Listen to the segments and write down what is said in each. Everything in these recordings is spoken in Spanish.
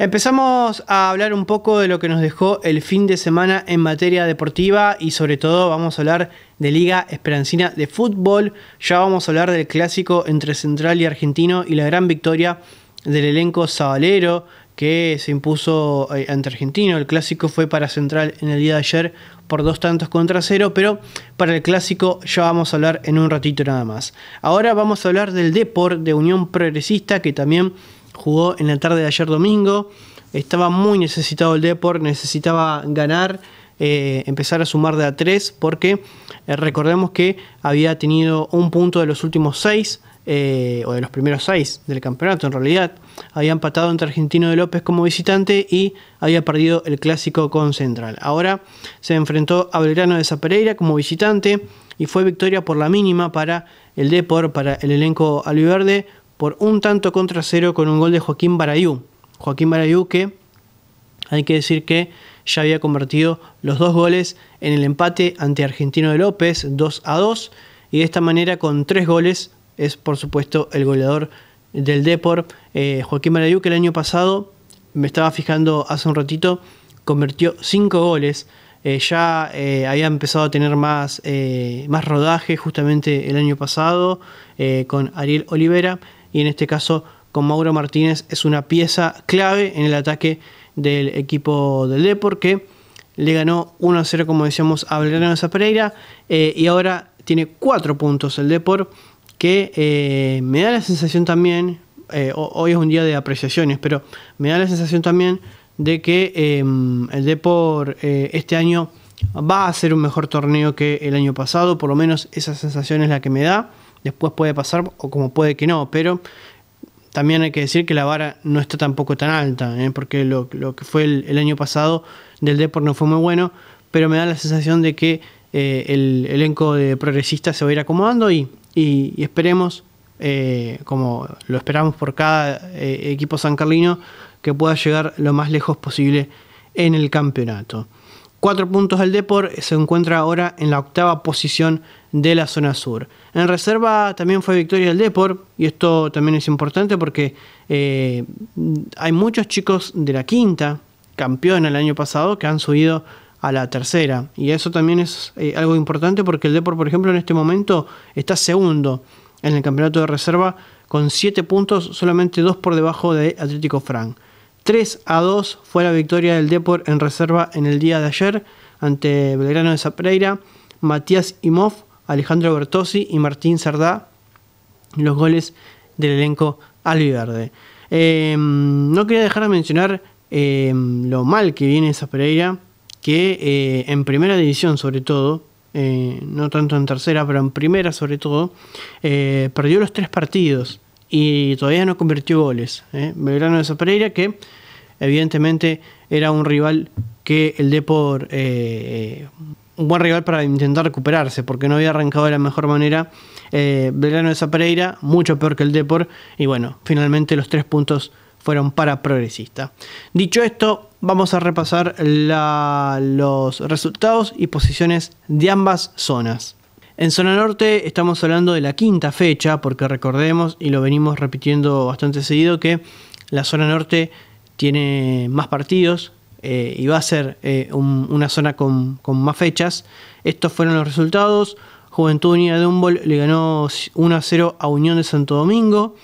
Empezamos a hablar un poco de lo que nos dejó el fin de semana en materia deportiva y sobre todo vamos a hablar de Liga Esperancina de Fútbol, ya vamos a hablar del clásico entre Central y Argentino y la gran victoria del elenco sabalero que se impuso eh, ante Argentino. El clásico fue para Central en el día de ayer por dos tantos contra cero, pero para el clásico ya vamos a hablar en un ratito nada más. Ahora vamos a hablar del Deport de Unión Progresista que también jugó en la tarde de ayer domingo. Estaba muy necesitado el Depor, necesitaba ganar, eh, empezar a sumar de a tres, porque eh, recordemos que había tenido un punto de los últimos seis, eh, o de los primeros seis del campeonato en realidad. Había empatado entre Argentino de López como visitante y había perdido el clásico con Central. Ahora se enfrentó a Belgrano de Zapereira como visitante y fue victoria por la mínima para el Depor, para el elenco albiverde por un tanto contra cero con un gol de Joaquín Barayú. Joaquín Barayú que hay que decir que ya había convertido los dos goles en el empate ante Argentino de López 2 a 2 y de esta manera con tres goles es por supuesto el goleador del Depor eh, Joaquín Barayú, que el año pasado me estaba fijando hace un ratito convirtió cinco goles eh, ya eh, había empezado a tener más, más rodaje justamente el año pasado con Ariel Olivera y en este caso con Mauro Martínez es una pieza clave en el ataque del equipo del Depor que le ganó 1 0 como decíamos a Belgrano de Pereira eh, y ahora tiene 4 puntos el Depor que eh, me da la sensación también, eh, hoy es un día de apreciaciones, pero me da la sensación también de que em, el Depor este año va a ser un mejor torneo que el año pasado, por lo menos esa sensación es la que me da después puede pasar o como puede que no, pero también hay que decir que la vara no está tampoco tan alta, ¿eh? porque lo, que fue el, año pasado del Deport no fue muy bueno, pero me da la sensación de que eh, el elenco de progresistas se va a ir acomodando y, esperemos, eh, como lo esperamos por cada equipo san carlino, que pueda llegar lo más lejos posible en el campeonato. Cuatro puntos del Deport se encuentra ahora en la octava posición de la zona sur. En reserva también fue victoria del Deport y esto también es importante porque eh, hay muchos chicos de la quinta, campeón el año pasado, que han subido a la tercera. Y eso también es eh, algo importante porque el Deport por ejemplo, en este momento está segundo en el campeonato de reserva con siete puntos, solamente dos por debajo de Atlético Frank. 3 a 2 fue la victoria del Depor en reserva en el día de ayer ante Belgrano de Zapereira, Matías Imov, Alejandro Bertosi y Martín Sardá, los goles del elenco albiverde. Em, no quería dejar de mencionar em, lo mal que viene esa que eh, en primera división sobre todo, eh, no tanto en tercera, pero en primera sobre todo, eh, perdió los tres partidos y todavía no convirtió goles. ¿eh? Belgrano de Zapereira, que evidentemente era un rival que el Depor, eh, eh, un buen rival para intentar recuperarse, porque no había arrancado de la mejor manera. Belgrano de Zapereira, mucho peor que el Depor, y bueno, finalmente los tres puntos fueron para progresista. Dicho esto, vamos a repasar los resultados y posiciones de ambas zonas. En Zona Norte estamos hablando de la quinta fecha, porque recordemos, y lo venimos repitiendo bastante seguido, que la Zona Norte tiene más partidos eh, y va a ser eh, una zona con, más fechas. Estos fueron los resultados. Juventud Unida de Humboldt le ganó 1 a 0 a Unión de Santo Domingo.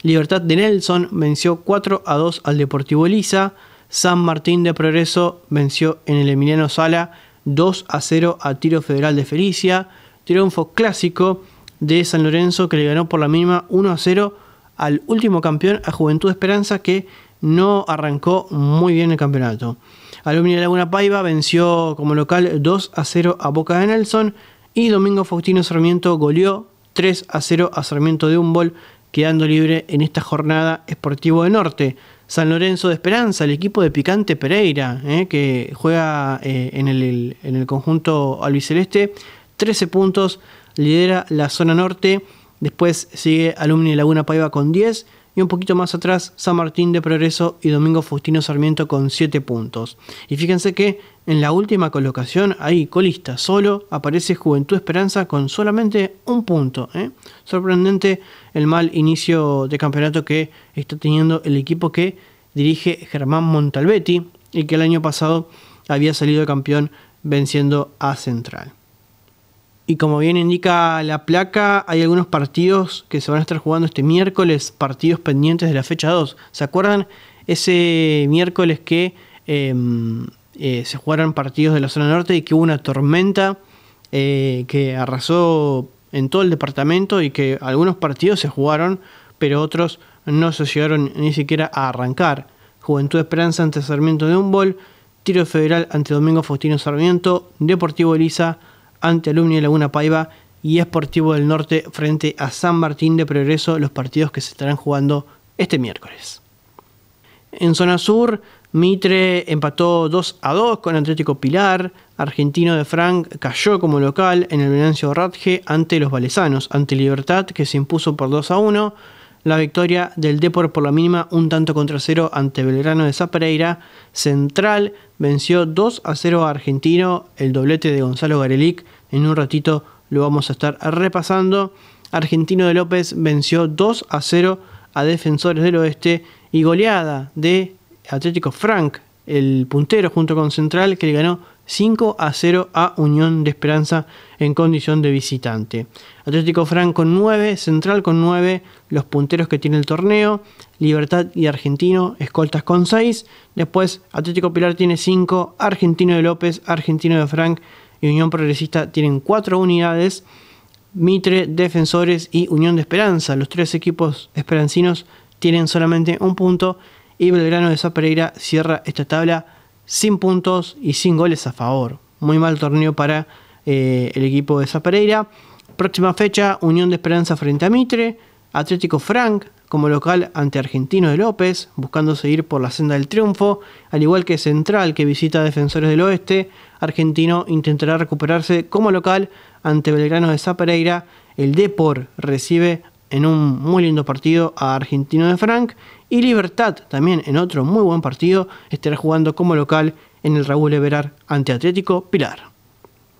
Libertad de Nelson venció 4 a 2 al Deportivo Elisa. San Martín de Progreso venció en el Emiliano Sala 2 a 0 a Tiro Federal de Felicia triunfo clásico de San Lorenzo que le ganó por la mínima 1 a 0 al último campeón, a Juventud Esperanza, que no arrancó muy bien el campeonato. Alumni de Laguna Paiva venció como local 2 a 0 a Boca de Nelson y Domingo Faustino Sarmiento goleó 3 a 0 a Sarmiento de Humboldt, quedando libre en esta jornada Esportivo de Norte. San Lorenzo de Esperanza, el equipo de Picante Pereira, eh, que juega eh, en, el, en, el, conjunto albiceleste, 13 puntos, lidera la zona norte, después sigue Alumni Laguna Paiva con 10 y un poquito más atrás San Martín de Progreso y Domingo Faustino Sarmiento con 7 puntos. Y fíjense que en la última colocación, ahí colista solo, aparece Juventud Esperanza con solamente un punto. ¿eh? Sorprendente el mal inicio de campeonato que está teniendo el equipo que dirige Germán Montalbetti y que el año pasado había salido campeón venciendo a Central. Y como bien indica la placa, hay algunos partidos que se van a estar jugando este miércoles, partidos pendientes de la fecha 2. ¿Se acuerdan ese miércoles que em, eh, se jugaron partidos de la zona norte y que hubo una tormenta eh, que arrasó en todo el departamento y que algunos partidos se jugaron, pero otros no se llegaron ni siquiera a arrancar? Juventud Esperanza ante Sarmiento de Humboldt, Tiro Federal ante Domingo Faustino Sarmiento, Deportivo Elisa ante Alumni Laguna Paiva y Esportivo del Norte frente a San Martín de Progreso, los partidos que se estarán jugando este miércoles. En zona sur, Mitre empató 2 a 2 con Atlético Pilar, Argentino de Frank cayó como local en el Venancio Ratge ante los Valesanos, ante Libertad que se impuso por 2 a 1, la victoria del Depor por la mínima un tanto contra cero ante Belgrano de Zapereira. Central venció 2 a 0 a Argentino, el doblete de Gonzalo Garelic. En un ratito lo vamos a estar repasando. Argentino de López venció 2 a 0 a Defensores del Oeste y goleada de Atlético Frank, el puntero junto con Central, que le ganó 5 a 0 a Unión de Esperanza en condición de visitante. Atlético frank con 9, Central con 9, los punteros que tiene el torneo, Libertad y Argentino, escoltas con 6, después Atlético Pilar tiene 5, Argentino de López, Argentino de Frank y Unión Progresista tienen 4 unidades, Mitre, Defensores y Unión de Esperanza, los tres equipos esperancinos tienen solamente un punto y Belgrano de Zapereira cierra esta tabla sin puntos y sin goles a favor. Muy mal torneo para eh, el equipo de Zapereira. Próxima fecha, Unión de Esperanza frente a Mitre, Atlético Frank como local ante Argentino de López, buscando seguir por la senda del triunfo, al igual que Central que visita a Defensores del Oeste, Argentino intentará recuperarse como local ante Belgrano de Zapereira, el Depor recibe en un muy lindo partido a Argentino de Frank y Libertad, también en otro muy buen partido, estará jugando como local en el Raúl Everard ante Atlético Pilar.